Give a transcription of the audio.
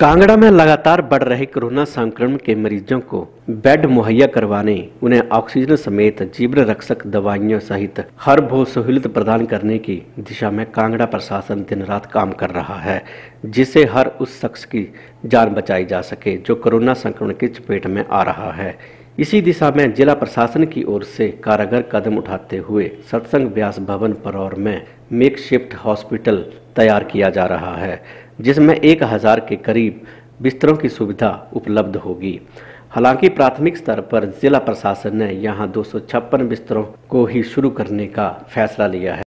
कांगड़ा में लगातार बढ़ रहे कोरोना संक्रमण के मरीजों को बेड मुहैया करवाने उन्हें ऑक्सीजन समेत जीवन रक्षक दवाइयों सहित हर भो सहूलियत प्रदान करने की दिशा में कांगड़ा प्रशासन दिन रात काम कर रहा है जिससे हर उस शख्स की जान बचाई जा सके जो कोरोना संक्रमण की चपेट में आ रहा है इसी दिशा में जिला प्रशासन की ओर से कारागर कदम उठाते हुए सत्संग व्यास भवन परौर में मेक शिफ्ट हॉस्पिटल तैयार किया जा रहा है जिसमें एक हजार के करीब बिस्तरों की सुविधा उपलब्ध होगी हालांकि प्राथमिक स्तर पर जिला प्रशासन ने यहां दो बिस्तरों को ही शुरू करने का फैसला लिया है